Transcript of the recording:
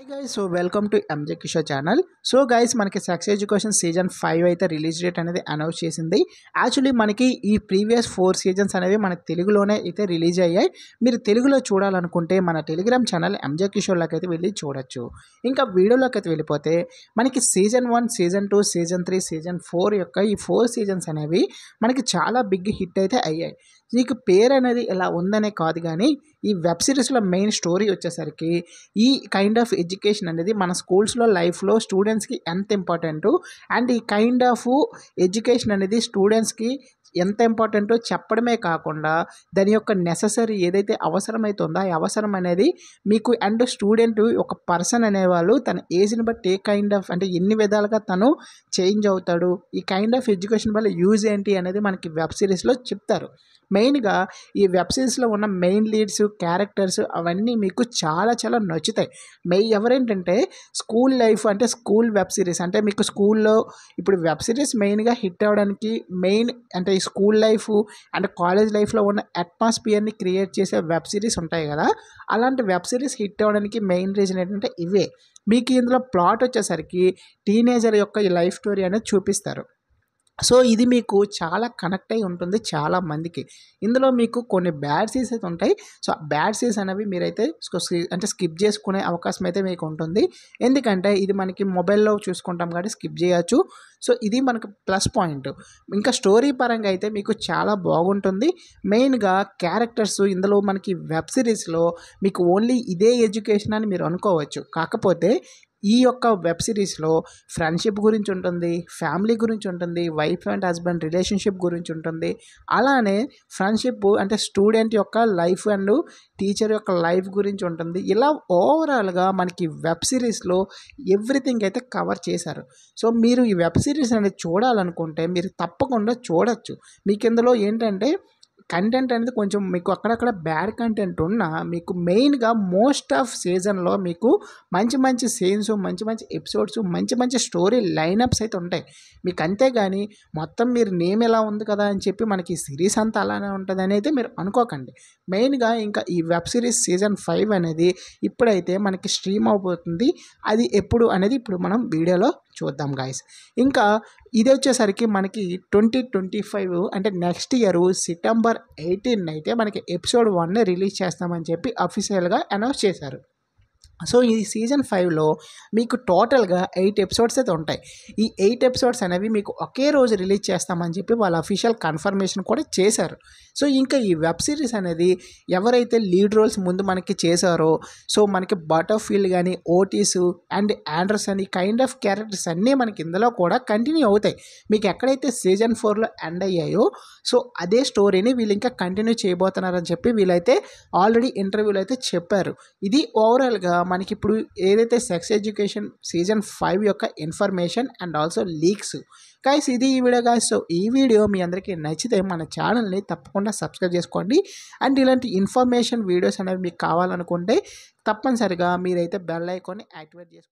high guys so welcome to MJ Kishore channel so guys మనకి sex education season five అయితే release date అనేది announce చేసింది actually మనకి ఈ ప్రీవియస్ ఫోర్ సీజన్స్ అనేవి మన తెలుగులోనే అయితే రిలీజ్ అయ్యాయి మీరు తెలుగులో చూడాలనుకుంటే మన టెలిగ్రామ్ ఛానల్ ఎంజే కిషోర్లోకి అయితే వెళ్ళి చూడొచ్చు ఇంకా వీడియోలోకి అయితే వెళ్ళిపోతే మనకి season one season two season three season four యొక్క ఈ ఫోర్ సీజన్స్ అనేవి మనకి చాలా బిగ్ హిట్ అయితే అయ్యాయి నీకు పేరు అనేది ఇలా ఉందనే కాదు కానీ ఈ వెబ్ సిరీస్లో మెయిన్ స్టోరీ వచ్చేసరికి ఈ కైండ్ ఆఫ్ ఎడ్యుకేషన్ అనేది మన స్కూల్స్లో లైఫ్లో స్టూడెంట్స్కి ఎంత ఇంపార్టెంటు అండ్ ఈ కైండ్ ఆఫ్ ఎడ్యుకేషన్ అనేది స్టూడెంట్స్కి ఎంత ఇంపార్టెంటో చెప్పడమే కాకుండా దాని యొక్క నెససరీ ఏదైతే అవసరమైతుందో ఆ అవసరం అనేది మీకు అండ్ స్టూడెంట్ ఒక పర్సన్ అనేవాళ్ళు తన ఏజ్ని బట్టి ఏ కైండ్ ఆఫ్ అంటే ఎన్ని విధాలుగా తను చేంజ్ అవుతాడు ఈ కైండ్ ఆఫ్ ఎడ్యుకేషన్ వల్ల యూజ్ ఏంటి అనేది మనకి వెబ్ సిరీస్లో చెప్తారు మెయిన్గా ఈ వెబ్ సిరీస్లో ఉన్న మెయిన్ లీడ్స్ క్యారెక్టర్స్ అవన్నీ మీకు చాలా చాలా నచ్చుతాయి మెయి ఎవరేంటంటే స్కూల్ లైఫ్ అంటే స్కూల్ వెబ్ సిరీస్ అంటే మీకు స్కూల్లో ఇప్పుడు వెబ్ సిరీస్ మెయిన్గా హిట్ అవ్వడానికి మెయిన్ అంటే ఈ స్కూల్ లైఫ్ అండ్ కాలేజ్ లైఫ్లో ఉన్న అట్మాస్ఫియర్ని క్రియేట్ చేసే వెబ్ సిరీస్ ఉంటాయి కదా అలాంటి వెబ్ సిరీస్ హిట్ అవ్వడానికి మెయిన్ రీజన్ ఏంటంటే ఇవే మీకు ఇందులో ప్లాట్ వచ్చేసరికి టీనేజర్ యొక్క ఈ లైఫ్ స్టోరీ అనేది చూపిస్తారు సో ఇది మీకు చాలా కనెక్ట్ అయి ఉంటుంది చాలా మందికి ఇందులో మీకు కొన్ని బ్యాడ్ సీస్ అయితే ఉంటాయి సో బ్యాడ్ సీస్ అనేవి మీరైతే అంటే స్కిప్ చేసుకునే అవకాశం అయితే మీకు ఉంటుంది ఎందుకంటే ఇది మనకి మొబైల్లో చూసుకుంటాం కాబట్టి స్కిప్ చేయొచ్చు సో ఇది మనకు ప్లస్ పాయింట్ ఇంకా స్టోరీ పరంగా అయితే మీకు చాలా బాగుంటుంది మెయిన్గా క్యారెక్టర్స్ ఇందులో మనకి వెబ్ సిరీస్లో మీకు ఓన్లీ ఇదే ఎడ్యుకేషన్ అని మీరు అనుకోవచ్చు కాకపోతే ఈ యొక్క వెబ్ సిరీస్లో ఫ్రెండ్షిప్ గురించి ఉంటుంది ఫ్యామిలీ గురించి ఉంటుంది వైఫ్ అండ్ హస్బెండ్ రిలేషన్షిప్ గురించి ఉంటుంది అలానే ఫ్రెండ్షిప్ అంటే స్టూడెంట్ యొక్క లైఫ్ అండ్ టీచర్ యొక్క లైఫ్ గురించి ఉంటుంది ఇలా ఓవరాల్గా మనకి వెబ్ సిరీస్లో ఎవ్రీథింగ్ అయితే కవర్ చేశారు సో మీరు ఈ వెబ్ సిరీస్ అనేది చూడాలనుకుంటే మీరు తప్పకుండా చూడొచ్చు మీకు ఇందులో ఏంటంటే కంటెంట్ అనేది కొంచెం మీకు అక్కడక్కడ బ్యాడ్ కంటెంట్ ఉన్నా మీకు మెయిన్గా మోస్ట్ ఆఫ్ సీజన్లో మీకు మంచి మంచి సీన్స్ మంచి మంచి ఎపిసోడ్స్ మంచి మంచి స్టోరీ లైనప్స్ అయితే ఉంటాయి మీకు అంతేగాని మొత్తం మీరు నేమ్ ఎలా ఉంది కదా అని చెప్పి మనకి సిరీస్ అంతా అలానే ఉంటుంది అయితే మీరు అనుకోకండి మెయిన్గా ఇంకా ఈ వెబ్ సిరీస్ సీజన్ ఫైవ్ అనేది ఇప్పుడైతే మనకి స్ట్రీమ్ అవబోతుంది అది ఎప్పుడు అనేది ఇప్పుడు మనం వీడియోలో చూద్దాం గాయస్ ఇంకా ఇది వచ్చేసరికి మనకి ట్వంటీ ట్వంటీ ఫైవ్ అంటే నెక్స్ట్ ఇయర్ సెప్టెంబర్ ఎయిటీన్ అయితే మనకి ఎపిసోడ్ వన్ రిలీజ్ చేస్తామని చెప్పి అఫీషియల్గా అనౌన్స్ చేశారు సో ఈ సీజన్ ఫైవ్లో మీకు టోటల్గా ఎయిట్ ఎపిసోడ్స్ అయితే ఉంటాయి ఈ ఎయిట్ ఎపిసోడ్స్ అనేవి మీకు ఒకే రోజు రిలీజ్ చేస్తామని చెప్పి వాళ్ళ అఫీషియల్ కన్ఫర్మేషన్ కూడా చేశారు సో ఇంకా ఈ వెబ్ సిరీస్ అనేది ఎవరైతే లీడ్ రోల్స్ ముందు మనకి చేశారో సో మనకి బటర్ఫీల్డ్ కానీ ఓటీస్ అండ్ ఆండ్రస్ అని కైండ్ ఆఫ్ క్యారెక్టర్స్ అన్నీ మనకి ఇందులో కూడా కంటిన్యూ అవుతాయి మీకు ఎక్కడైతే సీజన్ ఫోర్లో ఎండ్ అయ్యాయో సో అదే స్టోరీని వీళ్ళు ఇంకా కంటిన్యూ చేయబోతున్నారని చెప్పి వీళ్ళైతే ఆల్రెడీ ఇంటర్వ్యూలో అయితే చెప్పారు ఇది ఓవరాల్గా మనకి ఇప్పుడు ఏదైతే సెక్స్ ఎడ్యుకేషన్ సీజన్ ఫైవ్ యొక్క information and also leaks guys ఇది ఈ వీడియో గాయస్ సో ఈ వీడియో మీ అందరికీ నచ్చితే మన ఛానల్ని తప్పకుండా సబ్స్క్రైబ్ చేసుకోండి అండ్ ఇలాంటి ఇన్ఫర్మేషన్ వీడియోస్ అనేవి మీకు కావాలనుకుంటే తప్పనిసరిగా మీరైతే బెల్ ఐకాన్ని యాక్టివేట్ చేసుకోండి